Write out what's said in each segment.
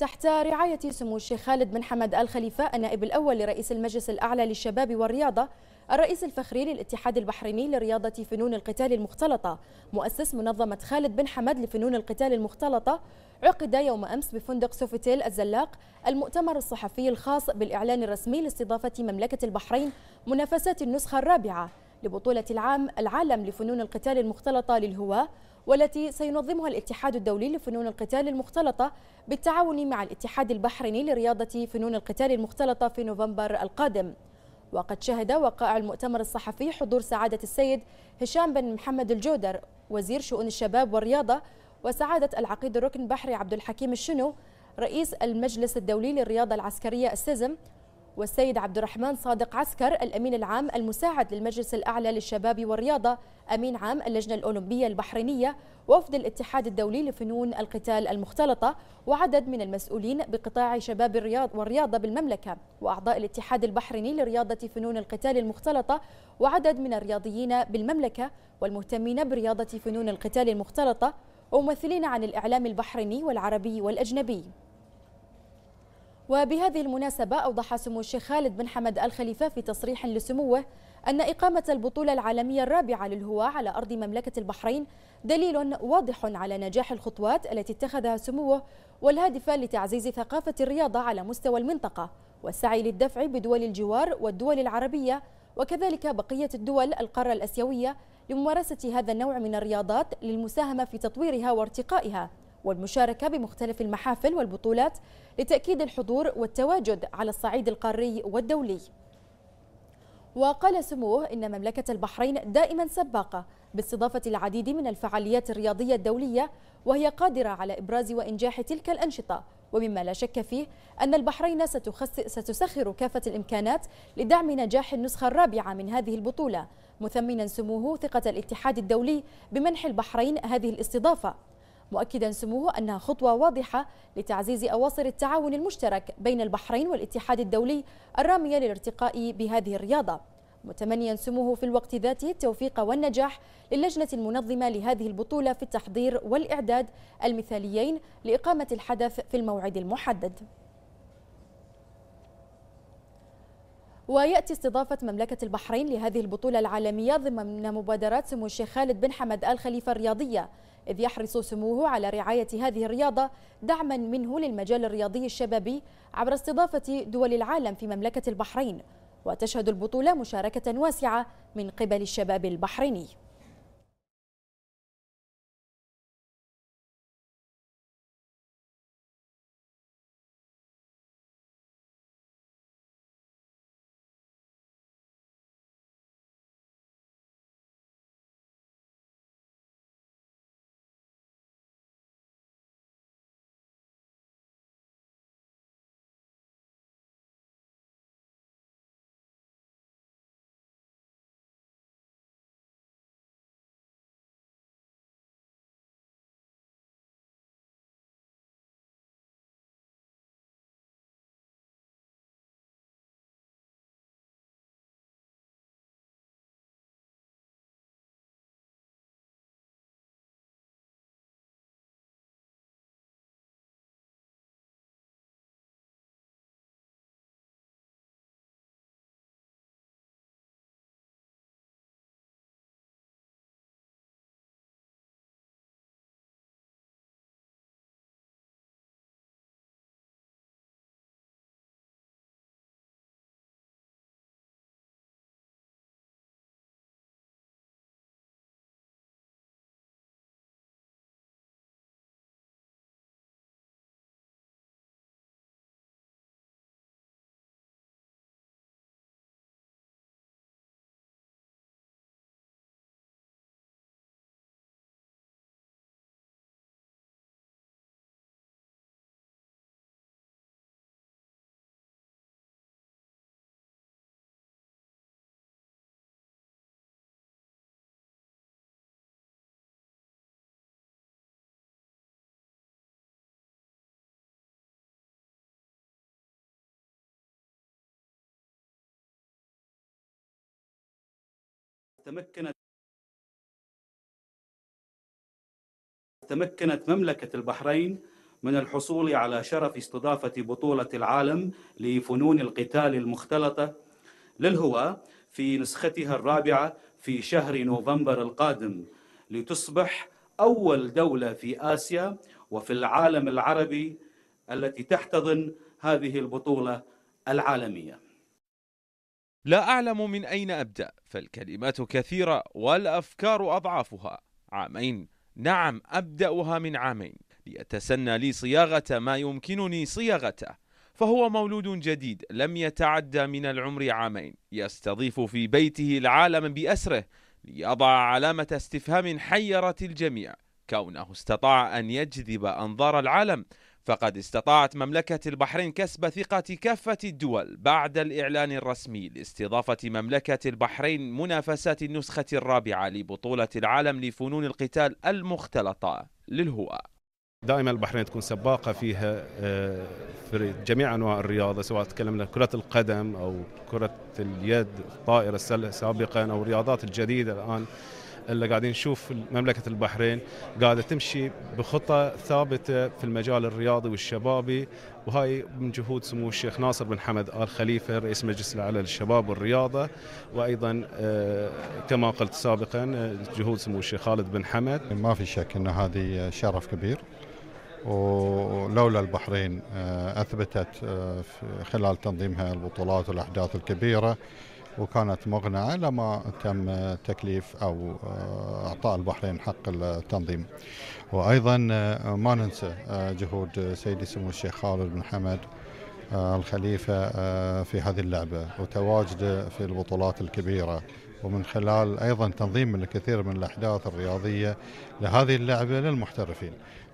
تحت رعاية سمو الشيخ خالد بن حمد آل خليفة النائب الأول لرئيس المجلس الأعلى للشباب والرياضة الرئيس الفخري للاتحاد البحريني لرياضة فنون القتال المختلطة مؤسس منظمة خالد بن حمد لفنون القتال المختلطة عقد يوم أمس بفندق سوفيتيل الزلاق المؤتمر الصحفي الخاص بالإعلان الرسمي لاستضافة مملكة البحرين منافسات النسخة الرابعة لبطولة العام العالم لفنون القتال المختلطة للهواة والتي سينظمها الاتحاد الدولي لفنون القتال المختلطة بالتعاون مع الاتحاد البحريني لرياضة فنون القتال المختلطة في نوفمبر القادم وقد شهد وقائع المؤتمر الصحفي حضور سعادة السيد هشام بن محمد الجودر وزير شؤون الشباب والرياضة وسعادة العقيد الركن بحري عبد الحكيم الشنو رئيس المجلس الدولي للرياضة العسكرية السزم والسيد عبد الرحمن صادق عسكر الأمين العام المساعد للمجلس الأعلى للشباب والرياضة أمين عام اللجنة الأولمبية البحرينية وفد الاتحاد الدولي لفنون القتال المختلطة وعدد من المسؤولين بقطاع شباب الرياض والرياضة بالمملكة وأعضاء الاتحاد البحريني لرياضة فنون القتال المختلطة وعدد من الرياضيين بالمملكة والمهتمين برياضة فنون القتال المختلطة وممثلين عن الإعلام البحريني والعربي والأجنبي وبهذه المناسبة أوضح سمو الشيخ خالد بن حمد الخليفة في تصريح لسموه أن إقامة البطولة العالمية الرابعة للهواة على أرض مملكة البحرين دليل واضح على نجاح الخطوات التي اتخذها سموه والهادفة لتعزيز ثقافة الرياضة على مستوى المنطقة والسعي للدفع بدول الجوار والدول العربية وكذلك بقية الدول القارة الأسيوية لممارسة هذا النوع من الرياضات للمساهمة في تطويرها وارتقائها والمشاركة بمختلف المحافل والبطولات لتأكيد الحضور والتواجد على الصعيد القاري والدولي وقال سموه إن مملكة البحرين دائما سباقة باستضافة العديد من الفعاليات الرياضية الدولية وهي قادرة على إبراز وإنجاح تلك الأنشطة ومما لا شك فيه أن البحرين ستسخر كافة الإمكانات لدعم نجاح النسخة الرابعة من هذه البطولة مثمنا سموه ثقة الاتحاد الدولي بمنح البحرين هذه الاستضافة مؤكدا سموه أنها خطوة واضحة لتعزيز أواصر التعاون المشترك بين البحرين والاتحاد الدولي الرامية للارتقاء بهذه الرياضة متمنيا سموه في الوقت ذاته التوفيق والنجاح للجنة المنظمة لهذه البطولة في التحضير والإعداد المثاليين لإقامة الحدث في الموعد المحدد ويأتي استضافة مملكة البحرين لهذه البطولة العالمية ضمن مبادرات سمو الشيخ خالد بن حمد آل خليفة الرياضية إذ يحرص سموه على رعاية هذه الرياضة دعما منه للمجال الرياضي الشبابي عبر استضافة دول العالم في مملكة البحرين وتشهد البطولة مشاركة واسعة من قبل الشباب البحريني تمكنت تمكنت مملكة البحرين من الحصول على شرف استضافة بطولة العالم لفنون القتال المختلطة للهواء في نسختها الرابعة في شهر نوفمبر القادم لتصبح أول دولة في آسيا وفي العالم العربي التي تحتضن هذه البطولة العالمية لا أعلم من أين أبدأ فالكلمات كثيرة والأفكار أضعافها عامين نعم أبدأها من عامين ليتسنى لي صياغة ما يمكنني صياغته فهو مولود جديد لم يتعدى من العمر عامين يستضيف في بيته العالم بأسره ليضع علامة استفهام حيرت الجميع كونه استطاع أن يجذب أنظار العالم فقد استطاعت مملكة البحرين كسب ثقة كافة الدول بعد الإعلان الرسمي لاستضافة مملكة البحرين منافسات النسخة الرابعة لبطولة العالم لفنون القتال المختلطة للهواء دائما البحرين تكون سباقة فيها آه، في جميع أنواع الرياضة سواء تكلمنا كرة القدم أو كرة اليد الطائرة سابقا أو الرياضات الجديدة الآن اللي قاعدين نشوف مملكه البحرين قاعده تمشي بخطى ثابته في المجال الرياضي والشبابي وهاي من جهود سمو الشيخ ناصر بن حمد ال خليفه رئيس مجلس الاعلى للشباب والرياضه وايضا آه، كما قلت سابقا آه، جهود سمو الشيخ خالد بن حمد ما في شك ان هذه شرف كبير ولولا البحرين آه، اثبتت خلال تنظيمها البطولات والاحداث الكبيره وكانت مقنعة لما تم تكليف أو آه، إعطاء البحرين حق التنظيم وأيضا آه، ما ننسى آه، جهود سيدي سمو الشيخ خالد بن حمد الخليفة في هذه اللعبة وتواجده في البطولات الكبيرة ومن خلال أيضا تنظيم الكثير من الأحداث الرياضية لهذه اللعبة للمحترفين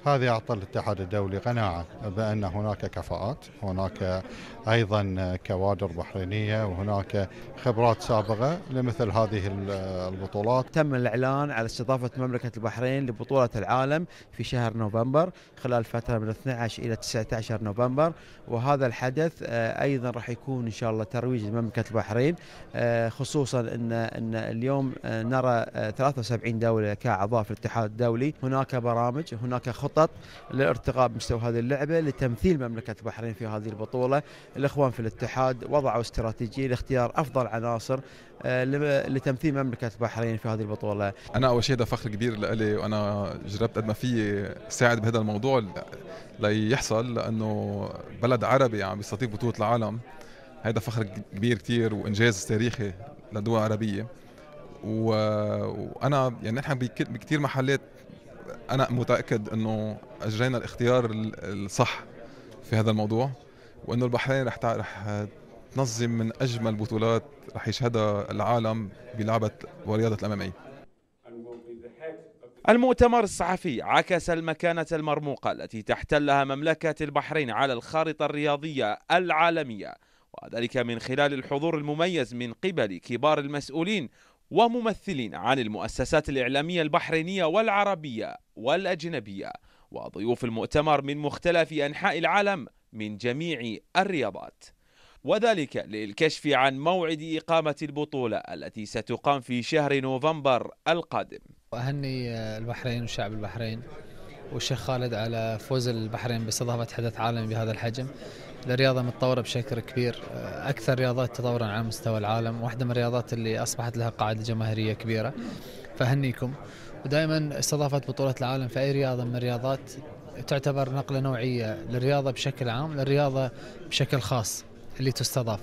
هذا يعطي الاتحاد الدولي قناعة بأن هناك كفاءات هناك أيضا كوادر بحرينية وهناك خبرات سابقة لمثل هذه البطولات تم الإعلان على استضافة مملكة البحرين لبطولة العالم في شهر نوفمبر خلال فترة من 12 إلى 19 نوفمبر وهذا الحدث آه، أيضا راح يكون إن شاء الله ترويج لمملكة البحرين آه، خصوصا أن, أن اليوم آه، نرى 73 دولة كأعضاء في الاتحاد الدولي هناك برامج هناك خطة مخطط لارتقاء بمستوى هذه اللعبه لتمثيل مملكه البحرين في هذه البطوله الاخوان في الاتحاد وضعوا استراتيجيه لاختيار افضل عناصر آه، لتمثيل مملكه البحرين في هذه البطوله انا اول شيء هذا فخر كبير لي وانا جربت قد ما في ساعد بهذا الموضوع ليحصل لانه بلد عربي عم يعني يستضيف بطوله العالم هذا فخر كبير كثير وانجاز تاريخي لدول عربيه وانا يعني نحن بكثير محلات انا متاكد انه اجرينا الاختيار الصح في هذا الموضوع وانه البحرين رح رح تنظم من اجمل بطولات رح يشهدها العالم بلعبه ورياضه الام إيه. المؤتمر الصحفي عكس المكانة المرموقة التي تحتلها مملكة البحرين على الخارطة الرياضية العالمية وذلك من خلال الحضور المميز من قبل كبار المسؤولين وممثلين عن المؤسسات الإعلامية البحرينية والعربية والأجنبية وضيوف المؤتمر من مختلف أنحاء العالم من جميع الرياضات وذلك للكشف عن موعد إقامة البطولة التي ستقام في شهر نوفمبر القادم أهني آه، البحرين وشعب البحرين والشيخ خالد على فوز البحرين باستضافة حدث عالمي بهذا الحجم الرياضة متطورة بشكل كبير آه، أكثر رياضات تطورا على مستوى العالم واحدة من الرياضات اللي أصبحت لها قاعدة جماهيرية كبيرة فهنيكم ودائما استضافة بطولة العالم في أي رياضة من الرياضات تعتبر نقلة نوعية للرياضة بشكل عام للرياضة بشكل خاص اللي تستضاف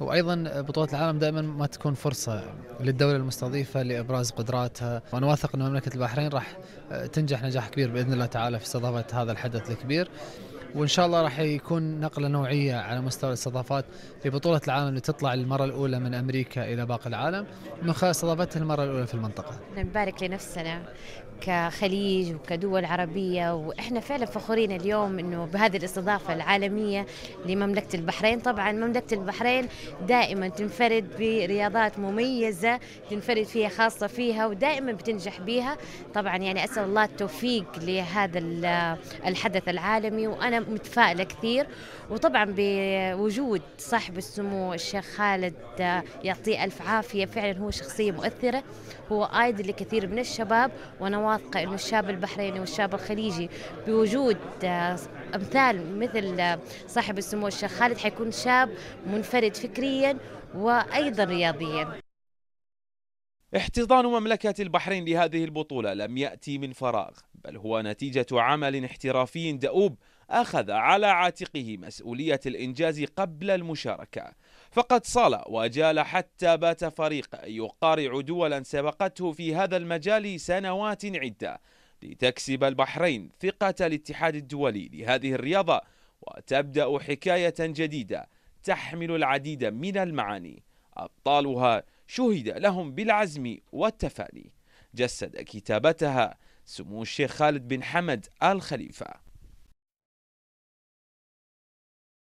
وايضا بطوله العالم دائما ما تكون فرصه للدوله المستضيفه لابراز قدراتها وانا واثق ان مملكه البحرين راح آه، تنجح نجاح كبير باذن الله تعالى في استضافه هذا الحدث الكبير وان شاء الله راح يكون نقله نوعيه على مستوى الاستضافات في بطوله العالم اللي تطلع للمره الاولى من امريكا الى باقي العالم من خلال استضافتها المره الاولى في المنطقه. نبارك لنفسنا كخليج وكدول عربية وإحنا فعلا فخورين اليوم أنه بهذه الاستضافة العالمية لمملكة البحرين طبعا مملكة البحرين دائما تنفرد برياضات مميزة تنفرد فيها خاصة فيها ودائما بتنجح بيها طبعا يعني أسأل الله التوفيق لهذا الحدث العالمي وأنا متفائلة كثير وطبعا بوجود صاحب السمو الشيخ خالد يعطيه ألف عافية فعلا هو شخصية مؤثرة هو آيدل لكثير من الشباب ونواه واثقة أنه الشاب البحريني والشاب الخليجي بوجود آه، أمثال مثل آه، صاحب السمو الشيخ خالد حيكون شاب منفرد فكريا وأيضا رياضيا احتضان مملكة البحرين لهذه البطولة لم يأتي من فراغ بل هو نتيجة عمل احترافي دؤوب أخذ على عاتقه مسؤولية الإنجاز قبل المشاركة فقد صال وجال حتى بات فريق يقارع دولا سبقته في هذا المجال سنوات عدة لتكسب البحرين ثقة الاتحاد الدولي لهذه الرياضة وتبدأ حكاية جديدة تحمل العديد من المعاني أبطالها شهد لهم بالعزم والتفاني جسد كتابتها سمو الشيخ خالد بن حمد آل خليفة